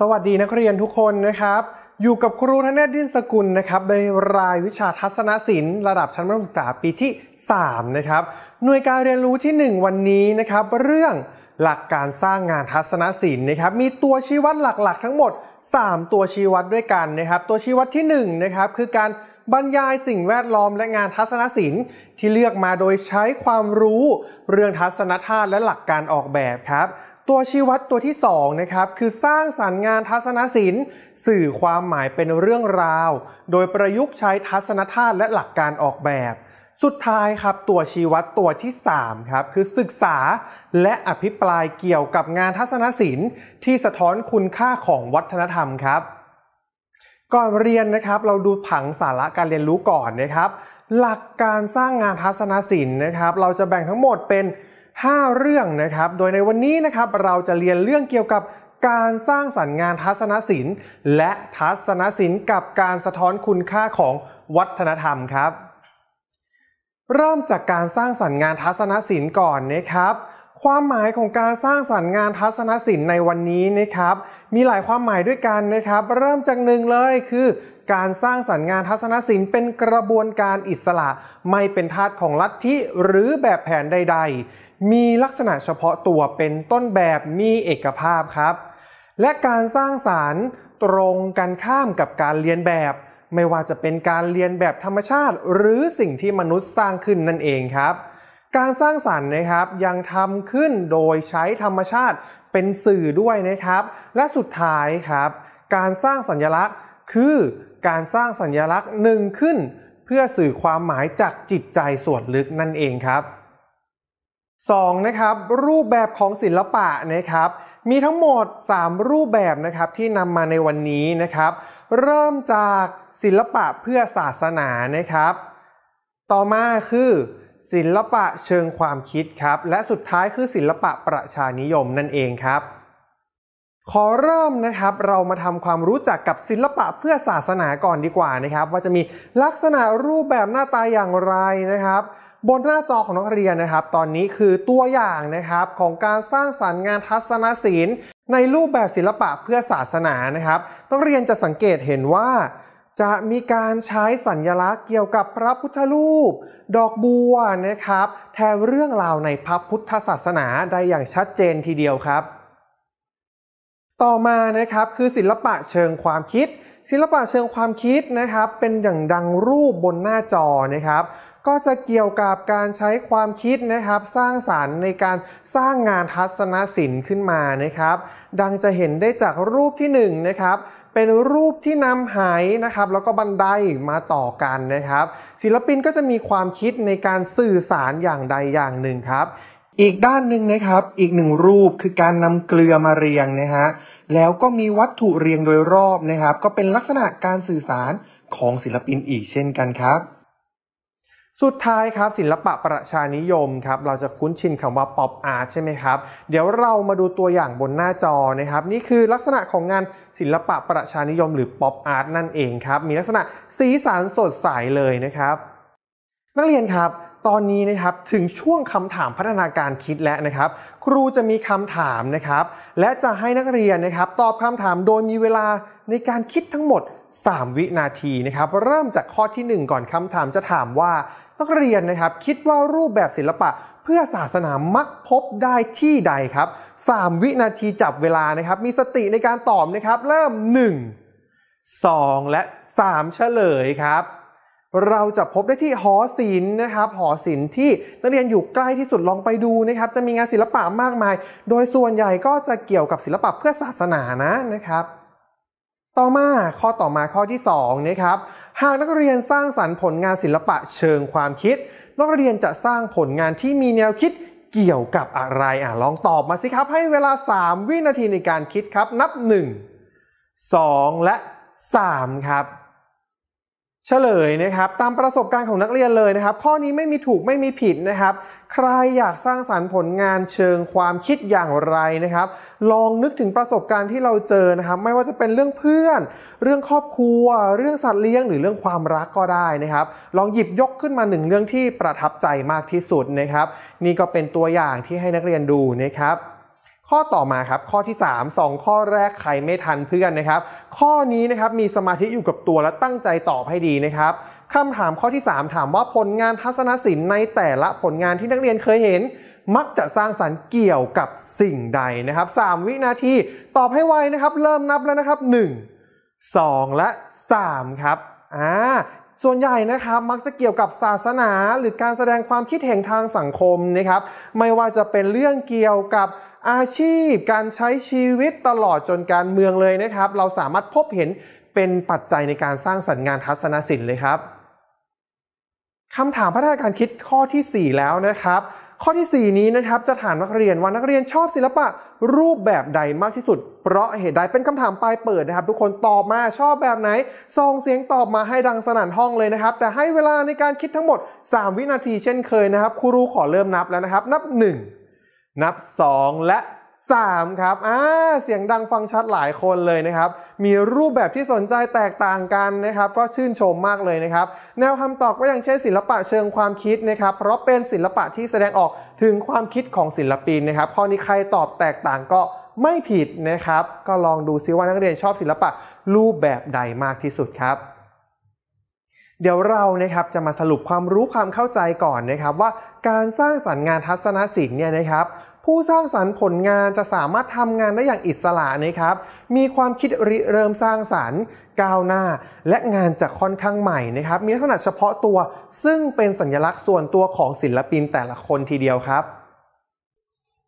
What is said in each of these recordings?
สวัสดีนักเรียนทุกคนนะครับ อยู่กับครูธเนศดินสกุลนะครับในรายวิชาทัศนศิลป์ ระดับชั้นมัธยมศึกษา ปีที่ 3 นะครับ หน่วยการเรียนรู้ที่ 1 วันนี้นะครับ เรื่องหลักการสร้างงานทัศนศิลป์นะครับ มีตัวชี้วัดหลักๆ ทั้งหมด 3 ตัวชี้วัดด้วยกันนะครับ ตัวชี้วัดที่1นะครับคือการบรรยายสิ่งแวดล้อมและงานทัศนศิลป์ที่เลือกมาโดยใช้ความรู้เรื่องทัศนธาตุและหลักการออกแบบครับตัวชี้วัดตัวที่2นะครับคือสร้างสรรค์งานทัศนศิลป์ สื่อความหมายเป็นเรื่องราว โดยประยุกต์ใช้ทัศนธาตุและหลักการออกแบบ สุดท้ายครับตัวชี้วัดตัวที่3ครับคือศึกษาและอภิปรายเกี่ยวกับงานทัศนศิลป์ที่สะท้อนคุณค่าของวัฒนธรรมครับก่อนเรียนนะครับเราดูผังสาระการเรียนรู้ก่อนนะครับ หลักการสร้างงานทัศนศิลป์นะครับเราจะแบ่งทั้งหมดเป็น5เรื่องนะครับ โดยในวันนี้นะครับเราจะเรียนเรื่องเกี่ยวกับ การสร้างสรรค์งานทัศนศิลป์ และทัศนศิลป์กับการสะท้อนคุณค่าของวัฒนธรรมครับ เริ่มจากการสร้างสรรค์งานทัศนศิลป์ก่อนนะครับ ความหมายของการสร้างสรรค์งานทัศนศิลป์ในวันนี้นะครับ มีหลายความหมายด้วยกันนะครับ เริ่มจากหนึ่งเลยคือ การสร้างสรรค์งานทัศนศิลป์เป็นกระบวนการอิสระไม่เป็นทาสของลัทธิหรือแบบแผนใดๆมีลักษณะเฉพาะตัวเป็นต้นแบบมีเอกภาพครับ และการสร้างสารรค์ตรงกันข้ามกับการเรียนแบบ ไม่ว่าจะเป็นการเรียนแบบธรรมชาติ หรือสิ่งที่มนุษย์สร้างขึ้นนั่นเองครับ การสร้างสารรค์นะครับยังทำขึ้นโดยใช้ธรรมชาติเป็นสื่อด้วยนะครับ และสุดท้ายครับ การสร้างสัญลักษณ์คือการสร้างสัญลักษณ์หนึ่งขึ้น เพื่อสื่อความหมายจากจิตใจส่วนลึกนั่นเองครับ2 นะครับ รูปแบบของศิลปะนะครับ มีทั้งหมด 3 รูปแบบนะครับที่นำมาในวันนี้นะครับ เริ่มจากศิลปะเพื่อศาสนานะครับ ต่อมาคือ ศิลปะเชิงความคิดครับ และสุดท้ายคือศิลปะประชานิยมนั่นเองครับ ขอเริ่มนะครับเรามาทำความรู้จักกับศิลปะเพื่อศาสนาก่อนดีกว่านะครับ ว่าจะมีลักษณะรูปแบบหน้าตาอย่างไรนะครับบนหน้าจอของนักเรียนนะครับ ตอนนี้คือตัวอย่างนะครับของการสร้างสารรค์งานทัศนศิลป์ ในรูปแบบศิลปะเพื่อศาสนานะครับนักเรียนจะสังเกตเห็นว่าจะมีการใช้สัญลักษณ์เกี่ยวกับพระพุทธรูป ดอกบัวนะครับ แทนเรื่องราวในพระพุทธศาสนาได้อย่างชัดเจนทีเดียวครับ ต่อมานะครับคือศิลปะเชิงความคิด ศิลปะเชิงความคิดนะครับ เป็นอย่างดังรูปบนหน้าจอนะครับก็จะเกี่ยวกับการใช้ความคิดนะครับ สร้างสารรค์ในการสร้างงานทัศนศิลป์ขึ้นมานะครับ ดังจะเห็นได้จากรูปที่1นนะครับเป็นรูปที่นำหายนะครับ แล้วก็บันไดมาต่อกันนะครับ ศิลปินก็จะมีความคิดในการสื่อสารอย่างใดอย่างหนึ่งครับ อีกด้านหนึ่งนะครับ อีกหนึ่งรูปคือการนำเกลือมาเรียงนะฮะแล้วก็มีวัตถุเรียงโดยรอบนะครับ ก็เป็นลักษณะการสื่อสารของศิลปินอีกเช่นกันครับสุดท้ายครับศิลปะประชานิยมครับเราจะคุ้นชินคำว่าป๊อปอาร์ตใช่ไหมครับ เดี๋ยวเรามาดูตัวอย่างบนหน้าจอนะครับ นี่คือลักษณะของงานศิลปะประชานิยม หรือป๊อปอาร์ตนั่นเองครับมีลักษณะสีสันสดใสเลยนะครับ นักเรียนครับตอนนี้นะครับถึงช่วงคำถามพัฒนาการคิดแล้วนะครับ ครูจะมีคำถามนะครับ และจะให้นักเรียนนะครับตอบคำถามโดยมีเวลาในการคิดทั้งหมด 3 วินาทีนะครับ เริ่มจากข้อที่ 1 ก่อนคำถามจะถามว่านักเรียนนะครับคิดว่ารูปแบบศิลปะเพื่อศาสนามักพบได้ที่ใดครับ 3 วินาทีจับเวลานะครับ มีสติในการตอบนะครับ เริ่ม 1 2 และ 3เฉลยครับ เราจะพบได้ที่หอศิลป์นะครับ หอศิลป์ที่นักเรียนอยู่ใกล้ที่สุดลองไปดูนะครับ จะมีงานศิลปะมากมาย โดยส่วนใหญ่ก็จะเกี่ยวกับศิลปะเพื่อศาสนานะนะครับ ต่อมาข้อต่อมาข้อที่ 2 นะครับหากนักเรียนสร้างสารรค์ผลงานศิลปะเชิงความคิด นักเรียนจะสร้างผลงานที่มีแนวคิดเกี่ยวกับอะไรอ่ะลองตอบมาสิครับให้เวลา 3 วินาทีในการคิดครับ นับ 1 2 และ 3 ครับเฉลยนะครับตามประสบการณ์ของนักเรียนเลยนะครับข้อนี้ไม่มีถูกไม่มีผิดนะครับ ใครอยากสร้างสารรค์ผลงานเชิงความคิดอย่างไรนะครับ ลองนึกถึงประสบการณ์ที่เราเจอนะครับ ไม่ว่าจะเป็นเรื่องเพื่อน เรื่องครอบครัว เรื่องสัตว์เลี้ยง หรือเรื่องความรักก็ได้นะครับ ลองหยิบยกขึ้นมาหนึ่งเรื่องที่ประทับใจมากที่สุดนะครับ นี่ก็เป็นตัวอย่างที่ให้นักเรียนดูนะครับข้อต่อมาครับ ข้อที่ 3 2 ข้อแรกใครไม่ทันเพื่อนนะครับ ข้อนี้นะครับมีสมาธิอยู่กับตัวและตั้งใจตอบให้ดีนะครับคำถามข้อที่ 3 ถามว่าผลงานทัศนศิลป์ในแต่ละผลงานที่นักเรียนเคยเห็น มักจะสร้างสารรค์เกี่ยวกับสิ่งใดนะครับ 3 วินาที ตอบให้ไวนะครับ เริ่มนับแล้วนะครับ 1 2 และ3ครับอ่า ส่วนใหญ่นะครับมักจะเกี่ยวกับศาสนา หรือการแสดงความคิดเห็นทางสังคมนะครับ ไม่ว่าจะเป็นเรื่องเกี่ยวกับอาชีพการใช้ชีวิตตลอดจนการเมืองเลยนะครับ เราสามารถพบเห็นเป็นปัจจัยในการสร้างสรรค์งานทัศนศิลป์เลยครับคำถามพัฒนาการคิดข้อที่ 4 แล้วนะครับ ข้อที่ 4 นี้นะครับจะถามนักเรียนว่านักเรียนชอบศิลปะรูปแบบใดมากที่สุด เพราะเหตุใดเป็นคำถามปลายเปิดนะครับ ทุกคนตอบมาชอบแบบไหนส่งเสียงตอบมาให้ดังสนั่นห้องเลยนะครับ แต่ให้เวลาในการคิดทั้งหมด 3 วินาทีเช่นเคยนะครับ ครูรูขอเริ่มนับแล้วนะครับ นับ 1นับ 2 และ 3 ครับอ่าเสียงดังฟังชัดหลายคนเลยนะครับ มีรูปแบบที่สนใจแตกต่างกันนะครับก็ชื่นชมมากเลยนะครับ แนวคำตอบก็อย่างเช่นศิลปะเชิงความคิดนะครับ เพราะเป็นศิลปะที่แสดงออกถึงความคิดของศิลปินนะครับ ข้อนี้ใครตอบแตกต่างก็ไม่ผิดนะครับ ก็ลองดูซิว่านักเรียนชอบศิลปะรูปแบบใดมากที่สุดครับเดี๋ยวเรานะครับจะมาสรุปความรู้ความเข้าใจก่อนนะครับว่า การสร้างสรรค์งานทัศนศิลป์เนี่ยนะครับ ผู้สร้างสรรค์ผลงานจะสามารถทำงานได้อย่างอิสระนะครับ มีความคิดริเริ่มสร้างสรรค์ก้าวหน้า และงานจะค่อนข้างใหม่นะครับ มีลักษณะเฉพาะตัวซึ่งเป็นสัญลักษณ์ส่วนตัวของศิลปินแต่ละคนทีเดียวครับ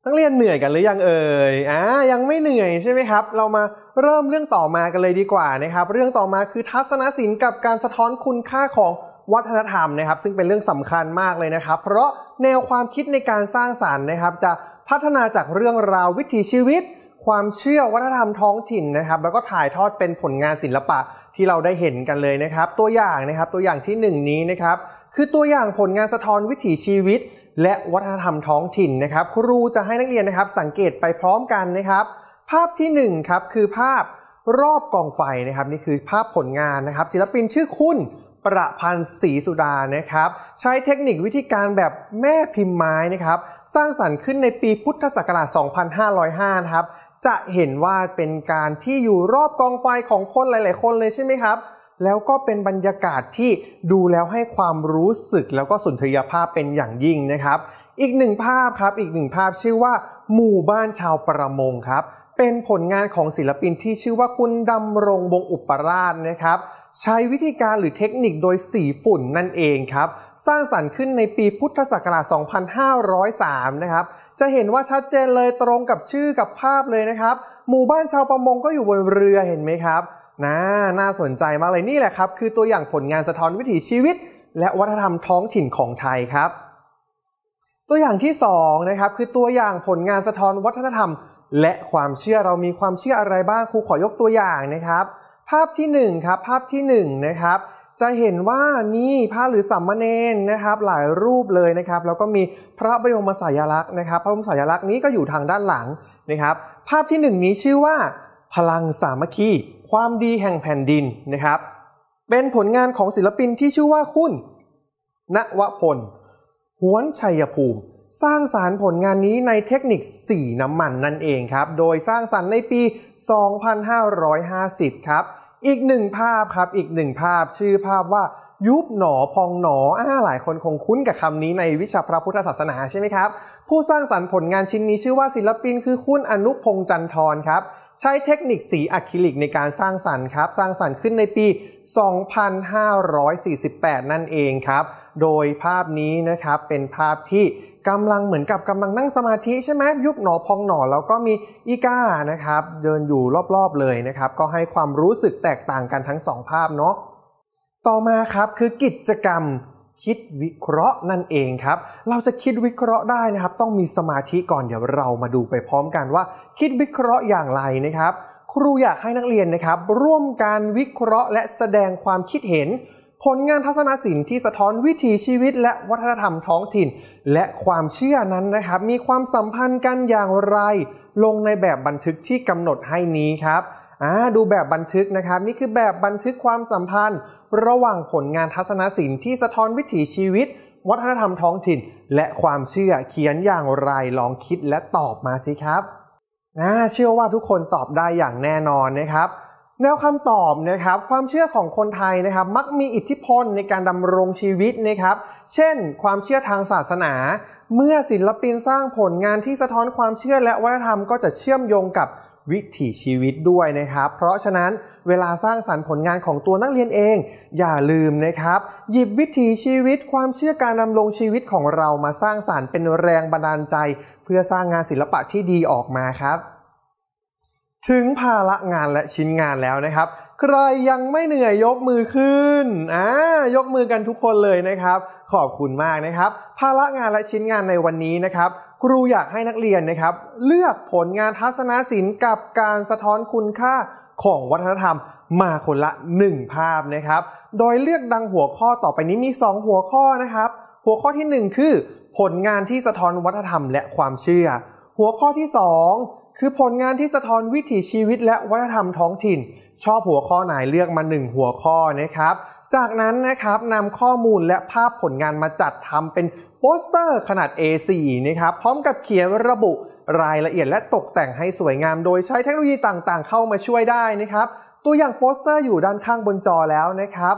นักเรียนเหนื่อยกันหรือยังเอ่ยอ่ายังไม่เหนื่อยใช่ไหมครับ เรามาเริ่มเรื่องต่อมากันเลยดีกว่านะครับ เรื่องต่อมาคือทัศนศิลป์กับการสะท้อนคุณค่าของวัฒนธรรมนะครับ ซึ่งเป็นเรื่องสำคัญมากเลยนะครับ เพราะแนวความคิดในการสร้างสารรค์นะครับ จะพัฒนาจากเรื่องราววิถีชีวิต ความเชื่อวัฒนธรรมท้องถิ่นนะครับ แล้วก็ถ่ายทอดเป็นผลงานศิลปะที่เราได้เห็นกันเลยนะครับ ตัวอย่างนะครับ ตัวอย่างที่1นี้นะครับ คือตัวอย่างผลงานสะท้อนวิถีชีวิตและวัฒนธรรมท้องถิ่นนะครับ ครูจะให้นักเรียนนะครับสังเกตไปพร้อมกันนะครับ ภาพที่1ครับคือภาพรอบกองไฟนะครับนี่คือภาพผลงานนะครับ ศิลปินชื่อคุณประพันธ์ศรีสุดานะครับ ใช้เทคนิควิธีการแบบแม่พิมพ์ไม้นะครับสร้างสรรค์ขึ้นในปีพุทธศักราช 2505นะครับจะเห็นว่าเป็นการที่อยู่รอบกองไฟของคนหลายๆ คนเลยใช่ไหมครับแล้วก็เป็นบรรยากาศที่ดูแล้วให้ความรู้สึกแล้วก็สุนทรียภาพเป็นอย่างยิ่งนะครับ อีกหนึ่งภาพครับ อีกหนึ่งภาพชื่อว่า หมู่บ้านชาวประมงครับ เป็นผลงานของศิลปินที่ชื่อว่าคุณดำรงวงอุปราชนะครับ ใช้วิธีการหรือเทคนิคโดยสีฝุ่นนั่นเองครับ สร้างสรรค์ขึ้นในปีพุทธศักราช 2503 นะครับ จะเห็นว่าชัดเจนเลยตรงกับชื่อกับภาพเลยนะครับ หมู่บ้านชาวประมงก็อยู่บนเรือเห็นไหมครับนะน่าสนใจมากเลยนี่แหละครับ คือตัวอย่างผลงานสะท้อนวิถีชีวิต และวัฒนธรรมท้องถิ่นของไทยครับ ตัวอย่างที่2นะครับคือตัวอย่างผลงานสะท้อนวัฒนธรรมและความเชื่อเรามีความเชื่ออะไรบ้างครูขอยกตัวอย่างนะครับ ภาพที่1ครับภาพที่1นะครับจะเห็นว่ามีพระหรือสัมมาเนนนะครับ หลายรูปเลยนะครับแล้วก็มีพระบรมสายลักษณ์นะครับ พระบรมสายลักษณ์นี้ก็อยู่ทางด้านหลังนะครับ ภาพที่ 1 นี้ชื่อว่าพลังสามัคคี ความดีแห่งแผ่นดินนะครับ เป็นผลงานของศิลปินที่ชื่อว่าคุณณวพลหวนชัยภูมิ สร้างสารรค์ผลงานนี้ในเทคนิคสีน้ำมันนั่นเองครับ โดยสร้างสรรค์ในปี 2550ครับอีกหนึ่งภาพครับอีกหนึ่งภาพชื่อภาพว่า ยุบหนอ พองหนออ่าหลายคนคงคุ้นกับคำนี้ในวิชาพระพุทธศาสนาใช่ไหมครับ ผู้สร้างสรรค์ผลงานชิ้นนี้ชื่อว่าศิลปินคือคุณอนุพงษ์จันทร์ครับใช้เทคนิคสีอะคริลิกในการสร้างสรรค์ครับสร้างสรรค์ขึ้นในปี 2548 นั่นเองครับโดยภาพนี้นะครับ เป็นภาพที่กำลังเหมือนกับกำลังนั่งสมาธิใช่ไหมยุบหนอพองหนอ แล้วก็มีอีกานะครับเดินอยู่รอบๆเลยนะครับก็ให้ความรู้สึกแตกต่างกันทั้งสองภาพเนาะต่อมาครับคือกิจกรรมคิดวิเคราะห์นั่นเองครับ เราจะคิดวิเคราะห์ได้นะครับ ต้องมีสมาธิก่อนเดี๋ยวเรามาดูไปพร้อมกันว่า คิดวิเคราะห์อย่างไรนะครับ ครูอยากให้นักเรียนนะครับ ร่วมการวิเคราะห์และแสดงความคิดเห็น ผลงานทัศนศิลป์ที่สะท้อนวิถีชีวิต และวัฒนธรรมท้องถิ่น และความเชื่อนั้นนะครับ มีความสัมพันธ์กันอย่างไร ลงในแบบบันทึกที่กำหนดให้นี้ครับอ่าดูแบบบันทึกนะครับนี่คือแบบบันทึกความสัมพันธ์ ระหว่างผลงานทัศนศิลป์ที่สะท้อนวิถีชีวิต วัฒนธรรมท้องถิ่น และความเชื่อเขียนอย่างไรลองคิดและตอบมาสิครับน่าเชื่อว่าทุกคนตอบได้อย่างแน่นอนนะครับ แนวคำตอบนะครับความเชื่อของคนไทยนะครับ มักมีอิทธิพล ในการดำรงชีวิตนะครับ เช่น ความเชื่อทางศาสนา เมื่อศิลปินสร้างผลงานที่สะท้อนความเชื่อ และวัฒนธรรมก็จะเชื่อมโยงกับวิถีชีวิตด้วยนะครับ เพราะฉะนั้น เวลาสร้างสรรค์ผลงานของตัวนักเรียนเอง อย่าลืมนะครับ หยิบวิถีชีวิตความเชื่อการดำรงชีวิตของเรามาสร้างสรรค์เป็นแรงบันดาลใจ เพื่อสร้างงานศิลปะที่ดีออกมาครับ ถึงภาระงานและชิ้นงานแล้วนะครับ ใครยังไม่เหนื่อยยกมือขึ้นอ่ายกมือกันทุกคนเลยนะครับ ขอบคุณมากนะครับ ภาระงานและชิ้นงานในวันนี้นะครับครูอยากให้นักเรียนนะครับ เลือกผลงานทัศนศิลป์กับการสะท้อนคุณค่าของวัฒนธรรม มาคนละ 1 ภาพนะครับ โดยเลือกดังหัวข้อต่อไปนี้มี 2 หัวข้อนะครับ หัวข้อที่ 1 คือ ผลงานที่สะท้อนวัฒนธรรมและความเชื่อ หัวข้อที่ 2 คือผลงานที่สะท้อนวิถีชีวิต และวัฒนธรรมท้องถิ่น ชอบหัวข้อไหนเลือกมา 1 หัวข้อนะครับจากนั้นนะครับนำข้อมูลและภาพผลงานมาจัดทำเป็นโปสเตอร์ขนาด A4 นะครับ พร้อมกับเขียนระบุรายละเอียด และตกแต่งให้สวยงาม โดยใช้เทคโนโลยีต่างๆ เข้ามาช่วยได้นะครับ ตัวอย่างโปสเตอร์อยู่ด้านข้างบนจอแล้วนะครับ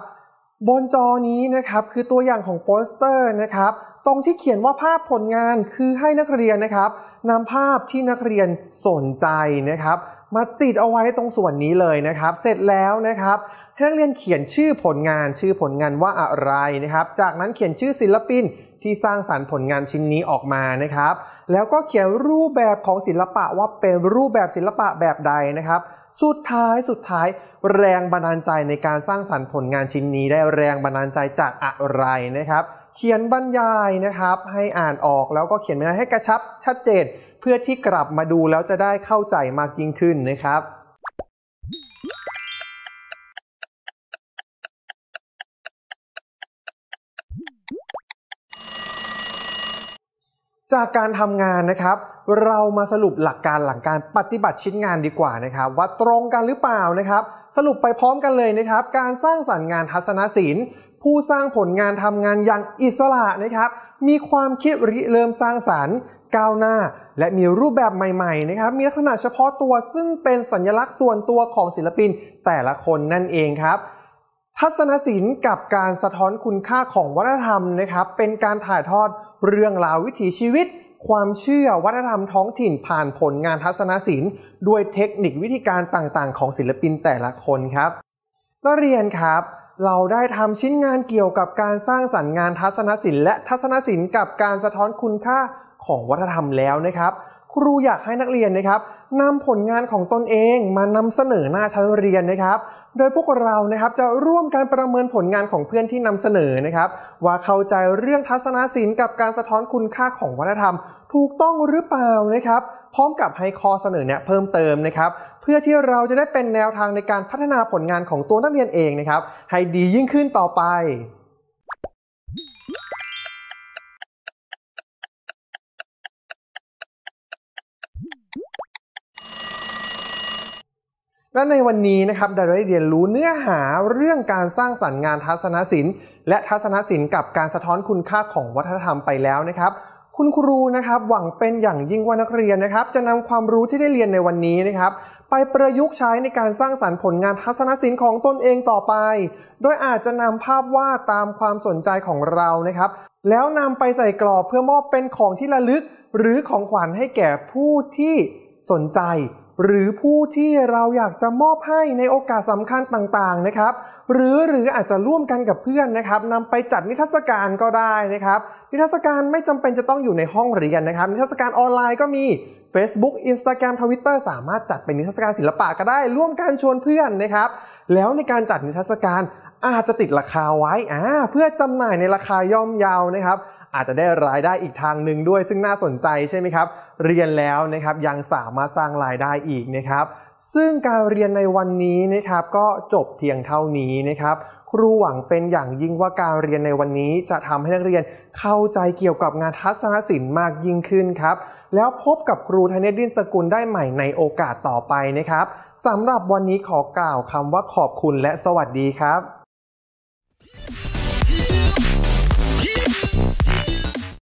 บนจอนี้นะครับคือตัวอย่างของโปสเตอร์นะครับ ตรงที่เขียนว่าภาพผลงานคือให้นักเรียนนะครับนำภาพที่นักเรียนสนใจนะครับมาติดเอาไว้ตรงส่วนนี้เลยนะครับ เสร็จแล้วนะครับให้นักเรียนเขียนชื่อผลงาน ชื่อผลงานว่าอะไรนะครับ จากนั้นเขียนชื่อศิลปินที่สร้างสารรค์ผลงานชิ้นนี้ออกมานะครับ แล้วก็เขียนรูปแบบของศิลปะว่าเป็นรูปแบบศิลปะแบบใดนะครับ สุดท้ายสุดท้าย แรงบันดาลใจในการสร้างสารรค์ผลงานชิ้นนี้ ได้แรงบันดาลใจจากอะไรนะครับ เขียนบรรยายนะครับ ให้อ่านออกแล้วก็เขียนบรรยายให้กระชับชัดเจนเพื่อที่กลับมาดูแล้วจะได้เข้าใจมากยิ่งขึ้นนะครับจากการทำงานนะครับเรามาสรุปหลักการหลังการปฏิบัติชิ้นงานดีกว่านะครับว่าตรงกันหรือเปล่านะครับ สรุปไปพร้อมกันเลยนะครับ การสร้างสรรค์งานทัศนศิลป์ ผู้สร้างผลงานทำงานอย่างอิสระนะครับ มีความคิดริเริ่มสร้างสรรค์ก้าวหน้าและมีรูปแบบใหม่ๆ นะครับ มีลักษณะเฉพาะตัวซึ่งเป็นสัญลักษณ์ส่วนตัวของศิลปินแต่ละคนนั่นเองครับทัศนศิลป์กับการสะท้อนคุณค่าของวัฒนธรรมนะครับเป็นการถ่ายทอดเรื่องราววิถีชีวิต ความเชื่อวัฒนธรรมท้องถิ่นผ่านผลงานทัศนศิลป์ ด้วยเทคนิควิธีการต่าง ๆ ของศิลปินแต่ละคนครับนักเรียนครับ เราได้ทำชิ้นงานเกี่ยวกับการสร้างสรรค์งานทัศนศิลป์และทัศนศิลป์กับการสะท้อนคุณค่าของวัฒนธรรมแล้วนะครับครูอยากให้นักเรียนนะครับนำผลงานของตนเองมานำเสนอหน้าชั้นเรียนนะครับ โดยพวกเรานะครับจะร่วมการประเมินผลงานของเพื่อนที่นำเสนอนะครับ ว่าเข้าใจเรื่องทัศนศิลป์กับการสะท้อนคุณค่าของวัฒนธรรม ถูกต้องหรือเปล่านะครับ พร้อมกับให้ข้อเสนอเนี่ยเพิ่มเติมนะครับ เพื่อที่เราจะได้เป็นแนวทางในการพัฒนาผลงานของตัวนักเรียนเองนะครับให้ดียิ่งขึ้นต่อไปและในวันนี้นะครับเราได้เรียนรู้เนื้อหาเรื่องการสร้างสรรค์งานทัศนศิลป์และทัศนศิลป์กับการสะท้อนคุณค่าของวัฒนธรรมไปแล้วนะครับ คุณครูนะครับหวังเป็นอย่างยิ่งว่านักเรียนนะครับ จะนำความรู้ที่ได้เรียนในวันนี้นะครับ ไปประยุกต์ใช้ในการสร้างสรรค์ผลงานทัศนศิลป์ของตนเองต่อไป โดยอาจจะนำภาพวาดตามความสนใจของเรานะครับ แล้วนำไปใส่กรอบเพื่อมอบเป็นของที่ระลึกหรือของขวัญให้แก่ผู้ที่สนใจหรือผู้ที่เราอยากจะมอบให้ในโอกาสสำคัญต่างๆนะครับ หรือหรืออาจจะร่วมกันกับเพื่อนนะครับนำไปจัดนิทรรศการก็ได้นะครับ นิทรรศการไม่จำเป็นจะต้องอยู่ในห้องเรียนนะครับ นิทรรศการออนไลน์ก็มี Facebook Instagram Twitter สามารถจัดเป็นนิทรรศการศิลปะก็ได้ร่วมกันชวนเพื่อนนะครับ แล้วในการจัดนิทรรศการอาจจะติดราคาไว้อ่าเพื่อจำหน่ายในราคาย่อมเยาวนะครับอาจจะได้รายได้อีกทางหนึ่งด้วยซึ่งน่าสนใจใช่ไหมครับ เรียนแล้วนะครับยังสามารถสร้างรายได้อีกนะครับ ซึ่งการเรียนในวันนี้นะครับก็จบเพียงเท่านี้นะครับ ครูหวังเป็นอย่างยิ่งว่าการเรียนในวันนี้จะทำให้นักเรียนเข้าใจเกี่ยวกับงานทัศนศิลป์มากยิ่งขึ้นครับ แล้วพบกับครูทเนดินสกุลได้ใหม่ ในโอกาสต่อไปนะครับสำหรับวันนี้ขอกล่าวคำว่าขอบคุณและสวัสดีครับ